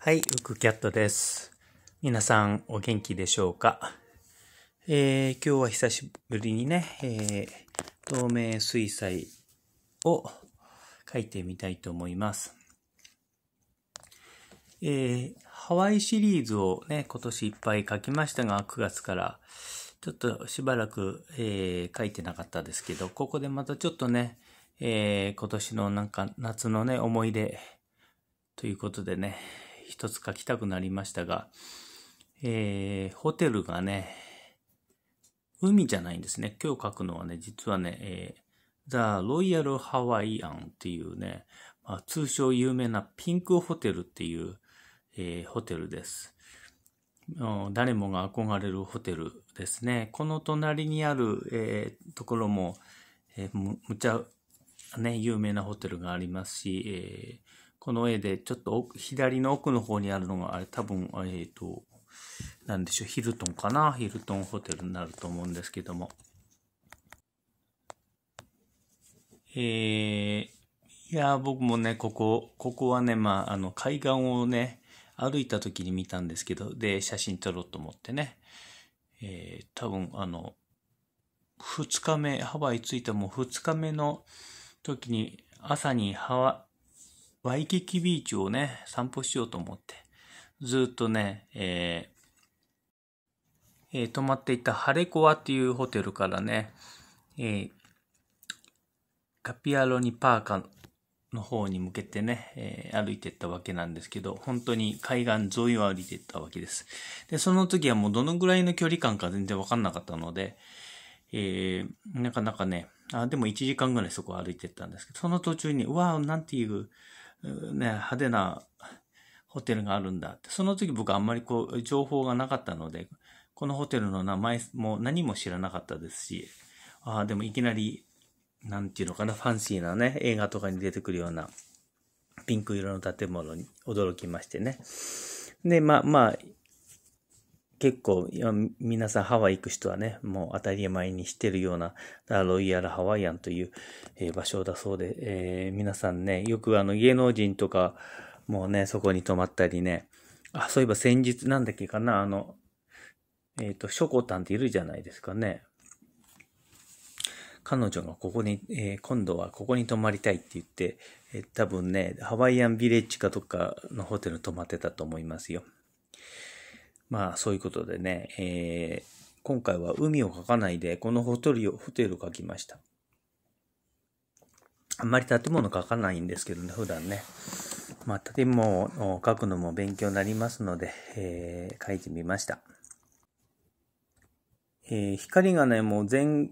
はい、ウクキャットです。皆さんお元気でしょうか、えー、今日は久しぶりにね、えー、透明水彩を描いてみたいと思います。えー、ハワイシリーズをね、今年いっぱい描きましたが、9月からちょっとしばらく、えー、描いてなかったですけど、ここでまたちょっとね、え今年のなんか夏のね、思い出ということでね、一つ書きたくなりましたが、えー、ホテルがね、海じゃないんですね。今日書くのはね、実はね、えー、a ロイヤル・ハワイアンっていうね、まあ、通称有名なピンクホテルっていう、えー、ホテルです。誰もが憧れるホテルですね。この隣にある、えー、ところも、えー、むむちゃ、ね、有名なホテルがありますし、えこの絵で、ちょっと左の奥の方にあるのが、あれ多分、えっ、ー、と、なんでしょう、ヒルトンかなヒルトンホテルになると思うんですけども。えー、いや僕もね、ここ、ここはね、まあ、あの、海岸をね、歩いた時に見たんですけど、で、写真撮ろうと思ってね、えー、多分、あの、二日目、ハワイ着いたもう二日目の時に、朝にハワワイキキビーチをね、散歩しようと思って、ずっとね、えーえー、泊まっていたハレコアっていうホテルからね、えー、カピアロニパーカの方に向けてね、えー、歩いてったわけなんですけど、本当に海岸沿いを歩いてったわけです。で、その時はもうどのぐらいの距離感か全然わかんなかったので、えー、なかなかね、あ、でも1時間ぐらいそこを歩いてったんですけど、その途中に、うわあ、なんていうね、派手なホテルがあるんだって。その時僕あんまりこう、情報がなかったので、このホテルの名前も何も知らなかったですし、ああ、でもいきなり、なんていうのかな、ファンシーなね、映画とかに出てくるような、ピンク色の建物に驚きましてね。で、まあまあ、結構、皆さんハワイ行く人はね、もう当たり前にしてるような、ロイヤルハワイアンという、えー、場所だそうで、えー、皆さんね、よくあの芸能人とかもね、そこに泊まったりね、あ、そういえば先日なんだっけかな、あの、えっ、ー、と、ショコタンっているじゃないですかね。彼女がここに、えー、今度はここに泊まりたいって言って、えー、多分ね、ハワイアンビレッジかどっかのホテル泊まってたと思いますよ。まあそういうことでね、えー、今回は海を描かないで、このホテルを、ホテルを描きました。あんまり建物描かないんですけどね、普段ね。まあ建物を描くのも勉強になりますので、えー、描いてみました。えー、光がね、もう前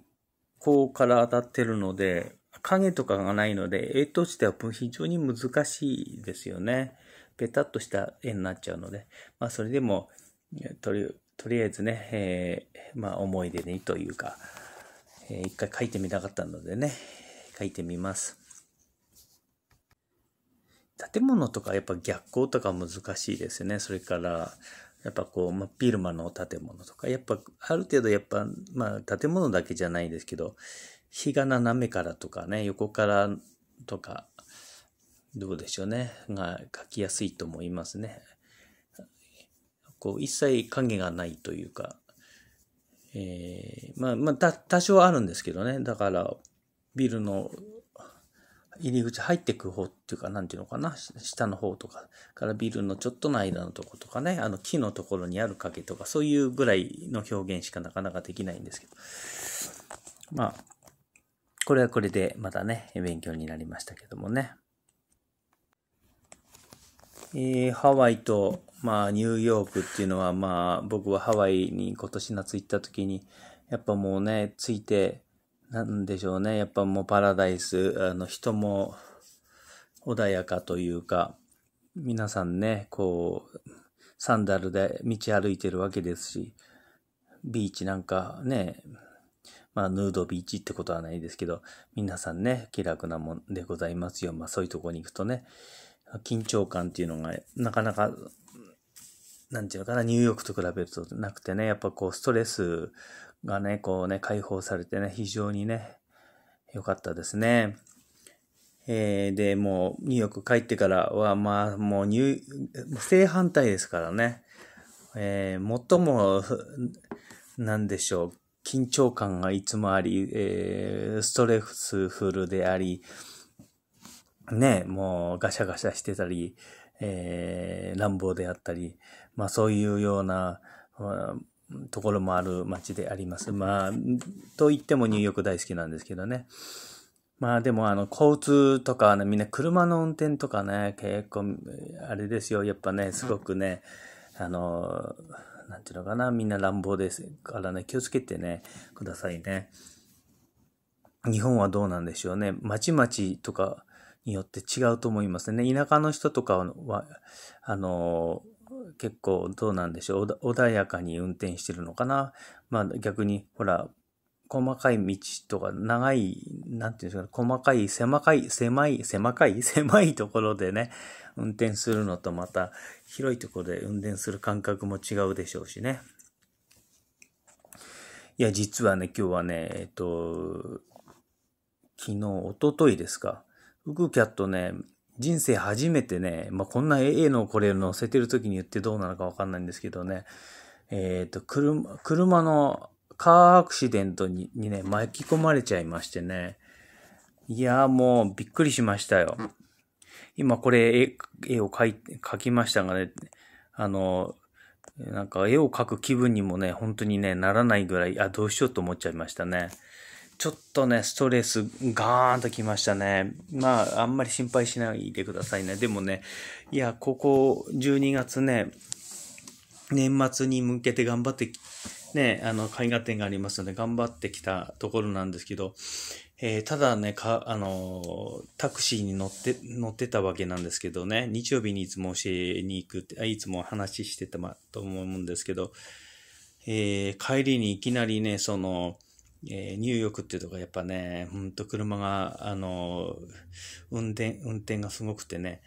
方から当たってるので、影とかがないので、絵としては非常に難しいですよね。ペタッとした絵になっちゃうので。まあそれでも、とり、とりあえずね、えー、まあ思い出にというか、えー、一回書いてみたかったのでね、書いてみます。建物とかやっぱ逆光とか難しいですよね。それから、やっぱこう、まあ、ビルマの建物とか、やっぱある程度やっぱ、まあ建物だけじゃないですけど、日が斜めからとかね、横からとか、どうでしょうね。が書きやすいと思いますね。こう、一切影がないというか、えー、まあ、まあ、た、多少あるんですけどね。だから、ビルの入り口入ってく方っていうか、なんていうのかな、下の方とか、からビルのちょっとの間のとことかね、あの木のところにある影とか、そういうぐらいの表現しかなかなかできないんですけど。まあ、これはこれでまたね、勉強になりましたけどもね。えー、ハワイと、まあ、ニューヨークっていうのは、まあ、僕はハワイに今年夏行った時に、やっぱもうね、ついて、なんでしょうね。やっぱもうパラダイス、あの、人も穏やかというか、皆さんね、こう、サンダルで道歩いてるわけですし、ビーチなんかね、まあ、ヌードビーチってことはないですけど、皆さんね、気楽なもんでございますよ。まあ、そういうとこに行くとね。緊張感っていうのが、なかなか、なんていうのかな、ニューヨークと比べるとなくてね、やっぱこう、ストレスがね、こうね、解放されてね、非常にね、良かったですね。えー、で、もう、ニューヨーク帰ってからは、まあ、もう、ニュー、正反対ですからね。えー、最も、なんでしょう、緊張感がいつもあり、えー、ストレスフルであり、ね、もうガシャガシャしてたり、えー、乱暴であったり、まあそういうような、ところもある街であります。まあ、と言ってもニューヨーク大好きなんですけどね。まあでもあの交通とかね、みんな車の運転とかね、結構あれですよ。やっぱね、すごくね、あの、なんていうのかな、みんな乱暴ですからね、気をつけてね、くださいね。日本はどうなんでしょうね。まちまちとか、によって違うと思いますね。田舎の人とかは、あの、結構どうなんでしょう。穏やかに運転してるのかな。まあ逆に、ほら、細かい道とか長い、なんていうんですか、細かい、狭かい、狭い、狭かい、狭いところでね、運転するのとまた広いところで運転する感覚も違うでしょうしね。いや、実はね、今日はね、えっと、昨日、おとといですか。ウクキャットね、人生初めてね、まあ、こんな AA のこれ載せてる時に言ってどうなのかわかんないんですけどね、えっ、ー、と、車、車のカーアクシデントににね、巻き込まれちゃいましてね。いやーもうびっくりしましたよ。今これ絵絵を描い描きましたがね、あの、なんか絵を描く気分にもね、本当にね、ならないぐらい、あ、どうしようと思っちゃいましたね。ちょっとね、ストレスガーンときましたね。まあ、あんまり心配しないでくださいね。でもね、いや、ここ12月ね、年末に向けて頑張って、ね、あの、絵画展がありますので、頑張ってきたところなんですけど、えー、ただね、か、あのタクシーに乗って、乗ってたわけなんですけどね、日曜日にいつも教えに行くって、あいつも話してたま、と思うんですけど、えー、帰りにいきなりね、その、えー、ニューヨークっていうとこやっぱね、ほんと車が、あの、運転、運転がすごくてね、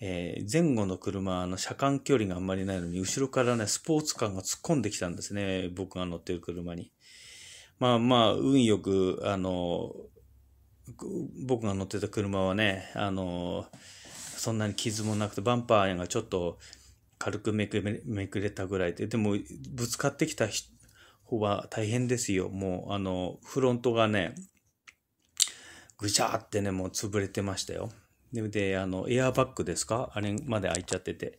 えー、前後の車の車間距離があんまりないのに、後ろからね、スポーツカーが突っ込んできたんですね、僕が乗ってる車に。まあまあ、運よく、あの、僕が乗ってた車はね、あの、そんなに傷もなくて、バンパーがちょっと軽くめくれたぐらいで、でも、ぶつかってきた人、は大変ですよ。もう、あの、フロントがね、ぐちゃーってね、もう潰れてましたよ。で、であの、エアバッグですかあれまで開いちゃってて。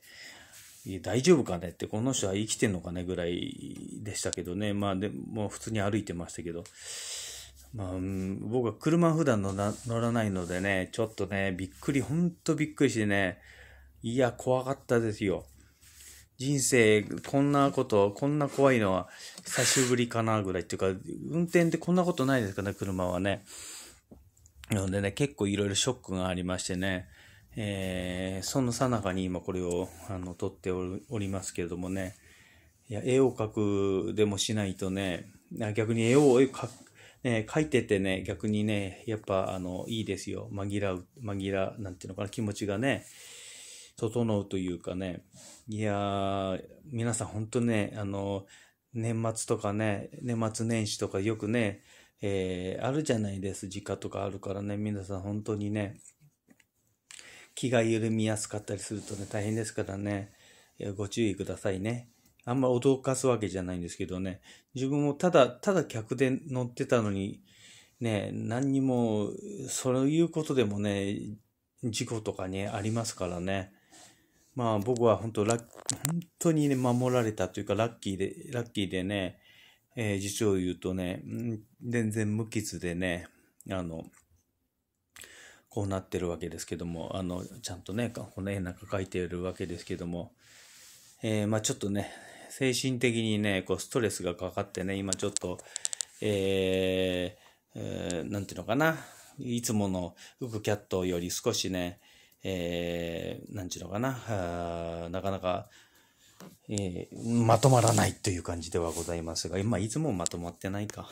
大丈夫かねって、この人は生きてんのかねぐらいでしたけどね。まあでも普通に歩いてましたけど。まあ、僕は車普段乗らないのでね、ちょっとね、びっくり、ほんとびっくりしてね、いや、怖かったですよ。人生、こんなこと、こんな怖いのは久しぶりかなぐらいっていうか、運転ってこんなことないですかね、車はね。なのでね、結構いろいろショックがありましてね、えー、そのさなかに今これを、あの、撮っておりますけれどもね、いや、絵を描くでもしないとね、逆に絵を描く、ね、書いててね、逆にね、やっぱ、あの、いいですよ。紛らう、紛ら、なんていうのかな、気持ちがね、整うというかね、いやー、皆さん本当ね、あの、年末とかね、年末年始とかよくね、えー、あるじゃないです。実家とかあるからね、皆さん本当にね、気が緩みやすかったりするとね、大変ですからね、ご注意くださいね。あんま脅かすわけじゃないんですけどね、自分もただ、ただ客で乗ってたのに、ね、何にも、そういうことでもね、事故とかね、ありますからね。まあ僕は本当ラッ、本当にね、守られたというか、ラッキーで、ラッキーでね、えー、実を言うとね、全然無傷でね、あの、こうなってるわけですけども、あの、ちゃんとね、骨なんか書いてるわけですけども、えー、まあちょっとね、精神的にね、こうストレスがかかってね、今ちょっと、えー、えー、なんていうのかな、いつものウクキャットより少しね、えー、なんちゅうのかな、なかなか、えー、まとまらないという感じではございますが、今、いつもまとまってないか。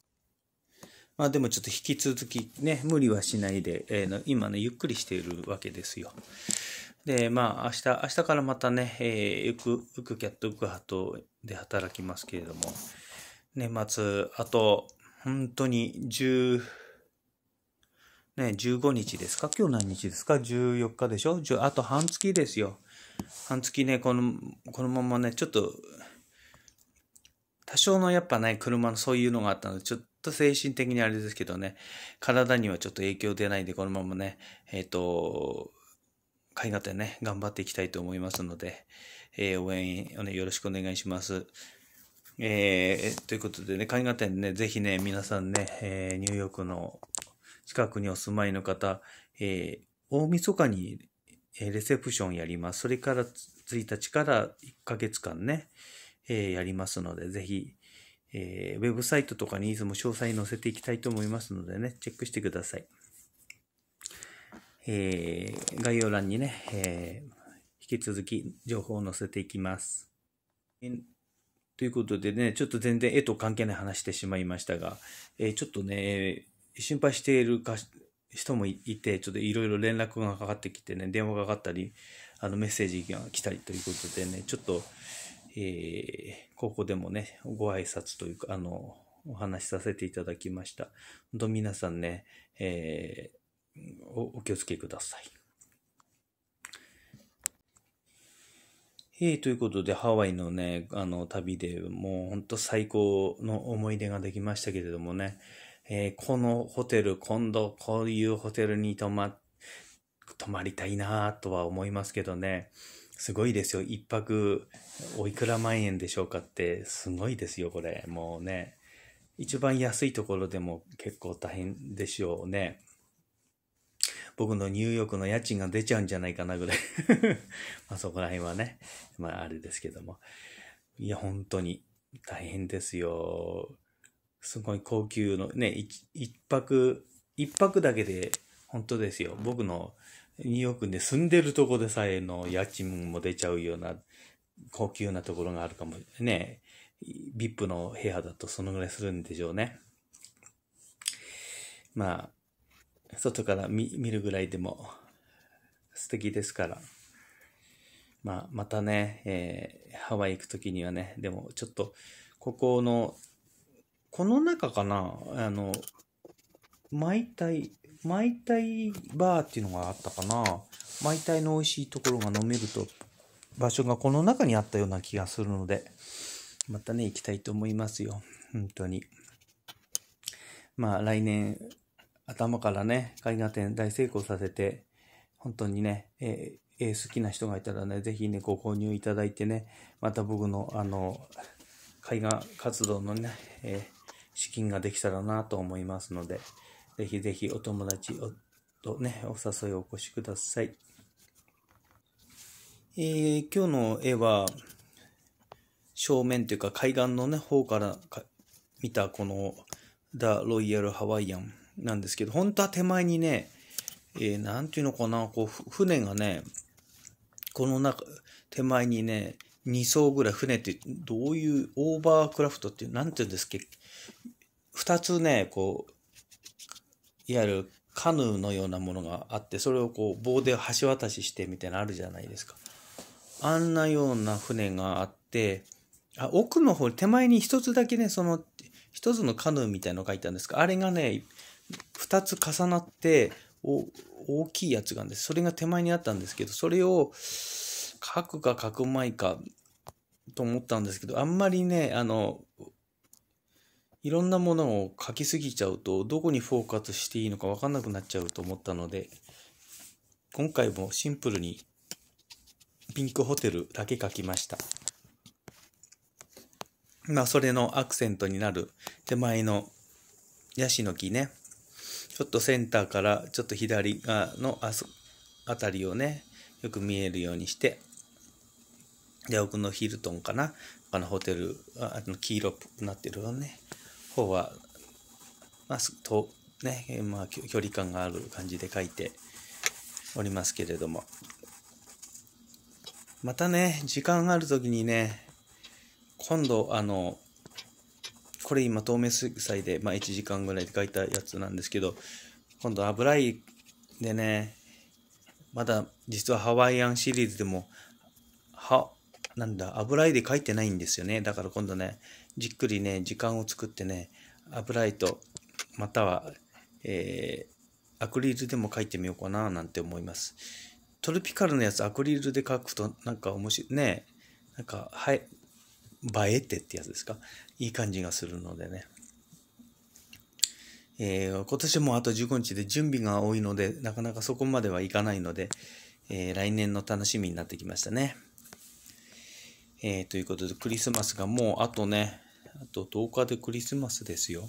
まあでもちょっと引き続きね、無理はしないで、えー、今ね、ゆっくりしているわけですよ。で、まあ明日、明日からまたね、えー、ゆく、ゆくキャット、ゆくハトで働きますけれども、年末、あと、本当に10、ね、15日ですか今日何日ですか ?14 日でしょあと半月ですよ。半月ね、この、このままね、ちょっと、多少のやっぱね、車のそういうのがあったので、ちょっと精神的にあれですけどね、体にはちょっと影響出ないんで、このままね、えっ、ー、と、海外展ね、頑張っていきたいと思いますので、えー、応援、を、ね、よろしくお願いします。えー、ということでね、海外展ね、ぜひね、皆さんね、えー、ニューヨークの近くにお住まいの方、えー、大晦日にレセプションやります。それから1日から1ヶ月間ね、えー、やりますので、ぜひ、えー、ウェブサイトとかにいつも詳細載せていきたいと思いますのでね、チェックしてください。えー、概要欄にね、え引き続き情報を載せていきます。ということでね、ちょっと全然絵と関係ない話してしまいましたが、えちょっとね、心配しているか人もいて、ちょっといろいろ連絡がかかってきてね、電話がかかったり、あのメッセージが来たりということでね、ちょっと、えー、ここでもね、ご挨拶というか、あの、お話しさせていただきました。本当皆さんね、えー、おお気をつけください。えー、ということで、ハワイのね、あの、旅でもう本当最高の思い出ができましたけれどもね、えー、このホテル、今度こういうホテルに泊ま、泊まりたいなとは思いますけどね。すごいですよ。一泊おいくら万円でしょうかって、すごいですよ、これ。もうね。一番安いところでも結構大変でしょうね。僕のニューヨークの家賃が出ちゃうんじゃないかなぐらい まあそこら辺はね、まああれですけども。いや、本当に大変ですよ。すごい高級の、ね、一泊、一泊だけで、本当ですよ。僕のニューヨークで住んでるとこでさえの家賃も出ちゃうような、高級なところがあるかも、ね、VIP の部屋だとそのぐらいするんでしょうね。まあ、外から見るぐらいでも素敵ですから。まあ、またね、えー、ハワイ行くときにはね、でもちょっと、ここのこの中かな、あの、マイタイ、マイタイバーっていうのがあったかな。マイタイの美味しいところが飲めると、場所がこの中にあったような気がするので、またね、行きたいと思いますよ。本当に。まあ、来年、頭からね、絵画展大成功させて、本当にね、えー、好きな人がいたらね、ぜひね、ご購入いただいてね、また僕の、あの、絵画活動のね、え資金ができたらなと思いますので、ぜひぜひお友達とね、お誘いをお越しください。えー、今日の絵は、正面というか海岸のね、方から見たこのダ・ロイヤル・ハワイアンなんですけど、本当は手前にね、えー、なんていうのかな、こう、船がね、この中、手前にね、2層ぐらい船って、どういうオーバークラフトっていう、なんていうんですっけ、2つね、こう、いわゆるカヌーのようなものがあって、それをこう棒で橋渡ししてみたいなのあるじゃないですか。あんなような船があって、あ奥の方、手前に1つだけね、その1つのカヌーみたいの書いたんですが、あれがね、2つ重なってお、大きいやつがあるんです。それが手前にあったんですけど、それを書くか書くまいかと思ったんですけど、あんまりね、あの、いろんなものを書きすぎちゃうと、どこにフォーカスしていいのかわかんなくなっちゃうと思ったので、今回もシンプルにピンクホテルだけ書きました。まあ、それのアクセントになる手前のヤシの木ね。ちょっとセンターからちょっと左側のああたりをね、よく見えるようにして、で、奥のヒルトンかなあのホテル、あの黄色くなってるよね。方は、まあ、と、ね、まあ、距離感がある感じで書いておりますけれども。またね、時間がある時にね、今度、あの、これ今、透明水彩で、まあ、1時間ぐらいで書いたやつなんですけど、今度、油絵でね、まだ実はハワイアンシリーズでも、は、なんだ、油絵で書いてないんですよね。だから今度ね、じっくりね、時間を作ってね、油絵と、または、えー、アクリルでも描いてみようかな、なんて思います。トルピカルのやつ、アクリルで描くと、なんか面白い、ね、なんか、はい、映えてってやつですか。いい感じがするのでね。えー、今年もあと15日で準備が多いので、なかなかそこまではいかないので、えー、来年の楽しみになってきましたね。えー、ということで、クリスマスがもうあとね、あと10日でクリスマスですよ。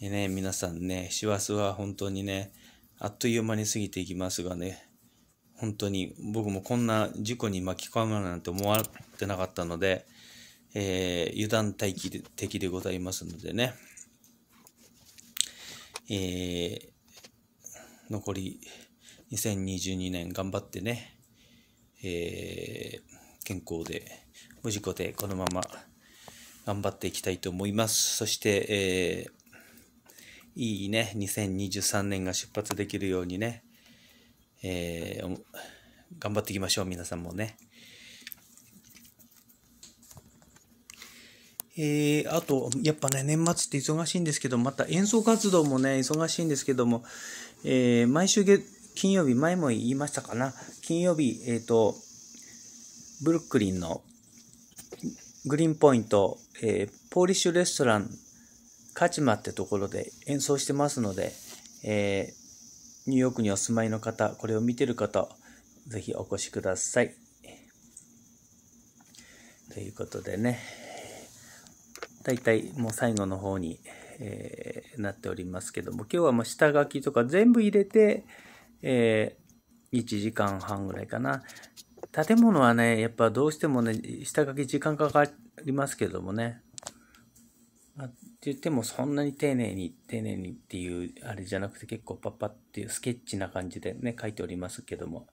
えね、皆さんね、師走は本当にね、あっという間に過ぎていきますがね、本当に僕もこんな事故に巻き込まれなんて思われてなかったので、えー、油断待敵的でございますのでね、えー、残り2022年頑張ってね、えー、健康で、無事故でこのまま頑張っていきたいと思います。そして、えー、いいね、2023年が出発できるようにね、えー、頑張っていきましょう、皆さんもね。えー、あと、やっぱね、年末って忙しいんですけど、また演奏活動もね、忙しいんですけども、えー、毎週月、金曜日、前も言いましたかな、金曜日、えっ、ー、と、ブルックリンのグリーンポイント、えー、ポーリッシュレストラン、カチマってところで演奏してますので、えー、ニューヨークにお住まいの方、これを見てる方、ぜひお越しください。ということでね、大体もう最後の方に、えー、なっておりますけども、今日はもう下書きとか全部入れて、えー、1時間半ぐらいかな、建物はね、やっぱどうしてもね、下書き時間かかりますけどもね。あって言ってもそんなに丁寧に、丁寧にっていうあれじゃなくて結構パッパっていうスケッチな感じでね、書いておりますけども。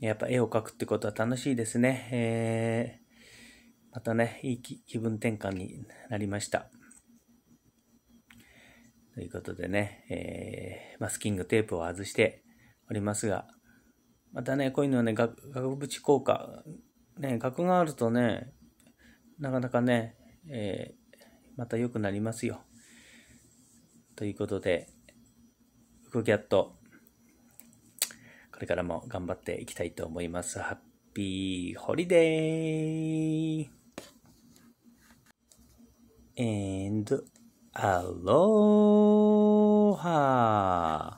やっぱ絵を描くってことは楽しいですね。えー、またね、いい気分転換になりました。ということでね、えー、マスキングテープを外しておりますが、またね、こういうのはね、額縁効果。ね、額があるとね、なかなかね、えー、また良くなりますよ。ということで、ウコギャット、これからも頑張っていきたいと思います。ハッピーホリデー !and アローハー